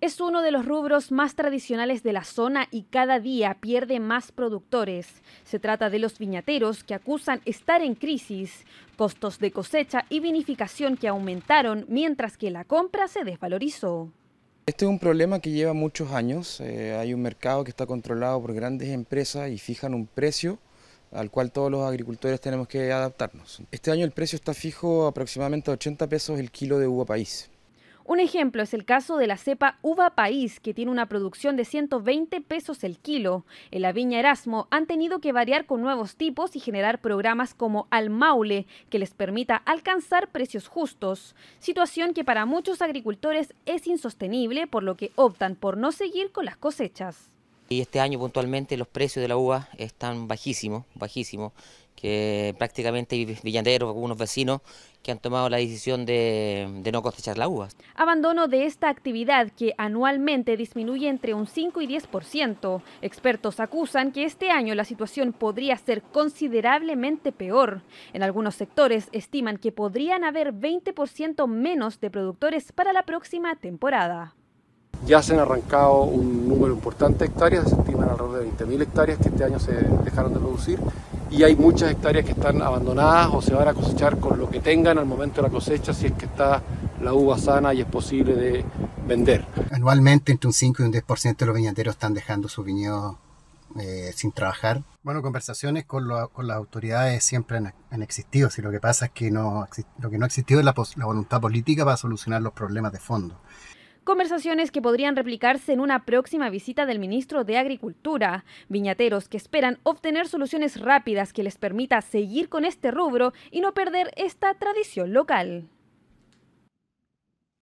Es uno de los rubros más tradicionales de la zona y cada día pierde más productores. Se trata de los viñateros que acusan estar en crisis, costos de cosecha y vinificación que aumentaron mientras que la compra se desvalorizó. Este es un problema que lleva muchos años. Eh, hay un mercado que está controlado por grandes empresas y fijan un precio al cual todos los agricultores tenemos que adaptarnos. Este año el precio está fijo aproximadamente a 80 pesos el kilo de uva país. Un ejemplo es el caso de la cepa Uva País, que tiene una producción de 120 pesos el kilo. En la viña Erasmo han tenido que variar con nuevos tipos y generar programas como Al Maule, que les permita alcanzar precios justos. Situación que para muchos agricultores es insostenible, por lo que optan por no seguir con las cosechas. Y este año puntualmente los precios de la uva están bajísimos, bajísimos, que prácticamente hay villanderos, algunos vecinos que han tomado la decisión de, no cosechar la uva. Abandono de esta actividad que anualmente disminuye entre un 5 y 10%. Expertos acusan que este año la situación podría ser considerablemente peor. En algunos sectores estiman que podrían haber 20% menos de productores para la próxima temporada. Ya se han arrancado un número importante de hectáreas, se estiman alrededor de 20.000 hectáreas que este año se dejaron de producir y hay muchas hectáreas que están abandonadas o se van a cosechar con lo que tengan al momento de la cosecha si es que está la uva sana y es posible de vender. Anualmente entre un 5 y un 10% de los viñateros están dejando su viñedo eh, sin trabajar. Bueno, conversaciones con, las autoridades siempre han, existido, si lo que pasa es que no, lo que no ha existido es la, la voluntad política para solucionar los problemas de fondo. Conversaciones que podrían replicarse en una próxima visita del ministro de Agricultura. Viñateros que esperan obtener soluciones rápidas que les permita seguir con este rubro y no perder esta tradición local.